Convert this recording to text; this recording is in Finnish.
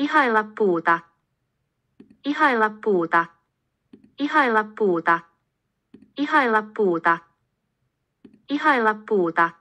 Ihailla puuta. Ihailla puuta. Ihailla puuta. Ihailla puuta. Ihailla puuta.